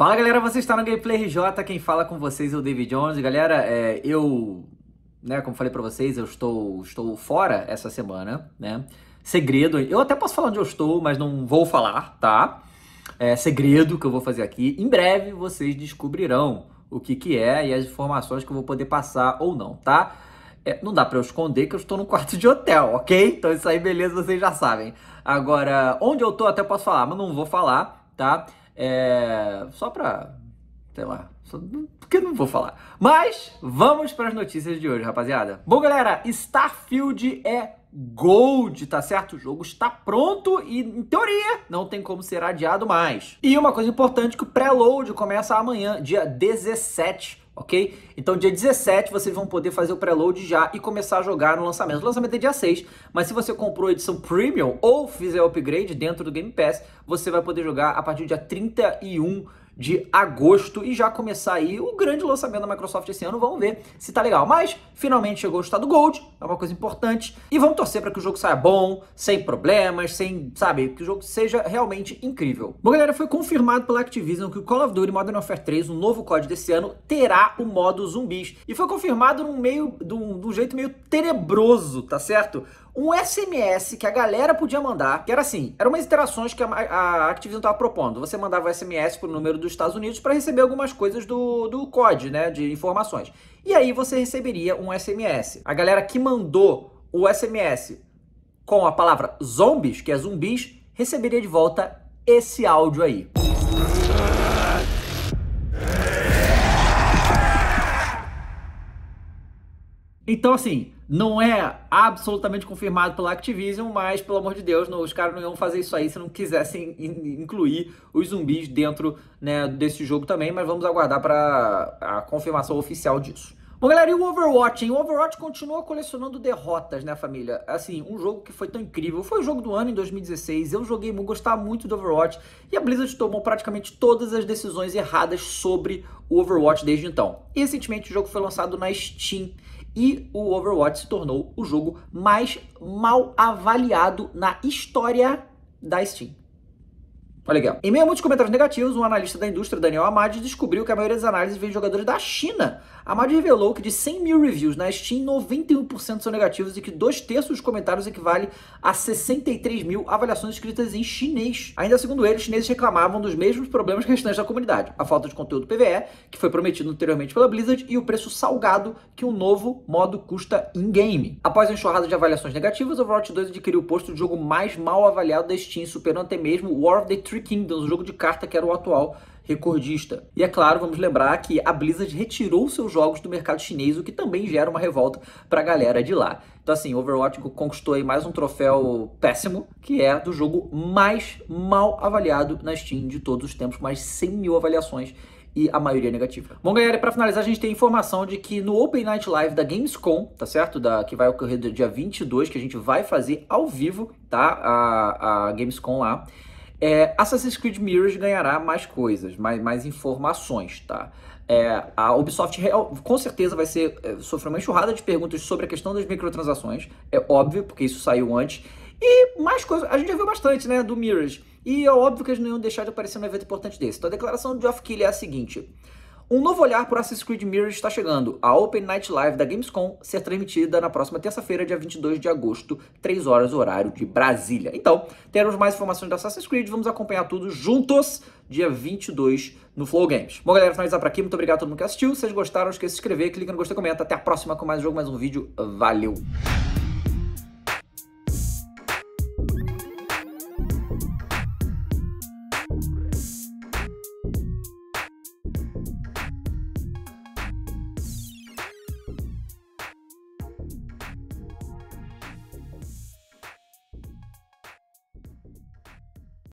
Fala galera, você está no Gameplay RJ, quem fala com vocês é o David Jones. Galera, é, eu, né, como falei para vocês, eu estou, estou fora essa semana, né? Segredo, eu até posso falar onde eu estou, mas não vou falar, tá? É segredo que eu vou fazer aqui. Em breve vocês descobrirão o que que é e as informações que eu vou poder passar ou não, tá? É, não dá para eu esconder que eu estou num quarto de hotel, ok? Então isso aí, beleza, vocês já sabem. Agora, onde eu tô até posso falar, mas não vou falar, tá? É, só pra, sei lá, só, porque não vou falar. Mas vamos para as notícias de hoje, rapaziada. Bom, galera, Starfield é Gold, tá certo? O jogo está pronto e, em teoria, não tem como ser adiado mais. E uma coisa importante que o pré-load começa amanhã, dia 17, ok? Então, dia 17, vocês vão poder fazer o pré-load já e começar a jogar no lançamento. O lançamento é dia 6, mas se você comprou a edição Premium ou fizer o upgrade dentro do Game Pass, você vai poder jogar a partir do dia 31 de agosto e já começar aí o grande lançamento da Microsoft esse ano. Vamos ver se tá legal. Mas finalmente chegou o estado Gold, é uma coisa importante. E vamos torcer para que o jogo saia bom, sem problemas, sem, sabe, que o jogo seja realmente incrível. Bom, galera, foi confirmado pela Activision que o Call of Duty Modern Warfare 3, um novo código desse ano, terá o modo zumbis. E foi confirmado num meio, de um jeito meio tenebroso, tá certo? um SMS que a galera podia mandar, que era assim, eram umas interações que a, a Activision estava propondo. Você mandava o SMS pro número dos Estados Unidos para receber algumas coisas do, do COD, né, de informações. E aí você receberia um SMS. A galera que mandou o SMS com a palavra zombies, que é zumbis, receberia de volta esse áudio aí. Então, assim, não é absolutamente confirmado pela Activision, mas, pelo amor de Deus, não, os caras não iam fazer isso aí se não quisessem incluir os zumbis dentro né, desse jogo também, mas vamos aguardar para a confirmação oficial disso. Bom, galera, e o Overwatch, hein? O Overwatch continua colecionando derrotas, né, família? Assim, um jogo que foi tão incrível. Foi o jogo do ano em 2016. Eu joguei muito, gostava muito do Overwatch. E a Blizzard tomou praticamente todas as decisões erradas sobre o Overwatch desde então. E, recentemente o jogo foi lançado na Steam. E o Overwatch se tornou o jogo mais mal avaliado na história da Steam. Olha aqui, Em meio a muitos comentários negativos, um analista da indústria, Daniel Amadi, descobriu que a maioria das análises vem de jogadores da China. Amadi revelou que de 100 mil reviews na Steam, 91% são negativos e que dois terços dos comentários equivale a 63 mil avaliações escritas em chinês. Ainda segundo ele, os chineses reclamavam dos mesmos problemas que restantes da comunidade. A falta de conteúdo PVE, que foi prometido anteriormente pela Blizzard, e o preço salgado que um novo modo custa in-game. Após a enxurrada de avaliações negativas, Overwatch 2 adquiriu o posto de jogo mais mal avaliado da Steam, superando até mesmo War of the Three Kingdoms, o jogo de carta que era o atual recordista. E é claro, vamos lembrar que a Blizzard retirou seus jogos do mercado chinês, o que também gera uma revolta para a galera de lá. Então assim, Overwatch conquistou aí mais um troféu péssimo, que é do jogo mais mal avaliado na Steam de todos os tempos, mais de 100 mil avaliações e a maioria negativa. Bom, galera, para finalizar, a gente tem a informação de que no Open Night Live da Gamescom, tá certo? Da, que vai ocorrer do dia 22, que a gente vai fazer ao vivo, tá? A, a Gamescom lá. É, Assassin's Creed Mirrors ganhará mais coisas, mais, mais informações, tá? É, a Ubisoft real, com certeza vai ser, é, sofrer uma enxurrada de perguntas sobre a questão das microtransações, é óbvio, porque isso saiu antes. E mais coisas, a gente já viu bastante, né, do Mirrors. E é óbvio que eles não iam deixar de aparecer num evento importante desse. Então a declaração do Geoff Keighley é a seguinte... Um novo olhar para Assassin's Creed Mirage está chegando. A Open Night Live da Gamescom será transmitida na próxima terça-feira, dia 22 de agosto, 3 horas horário de Brasília. Então, teremos mais informações da Assassin's Creed, vamos acompanhar tudo juntos, dia 22 no Flow Games. Bom, galera, finalizar por aqui. Muito obrigado a todo mundo que assistiu. Se vocês gostaram, não esqueça de se inscrever, clica no gostei, comenta. Até a próxima com mais um jogo, mais um vídeo. Valeu!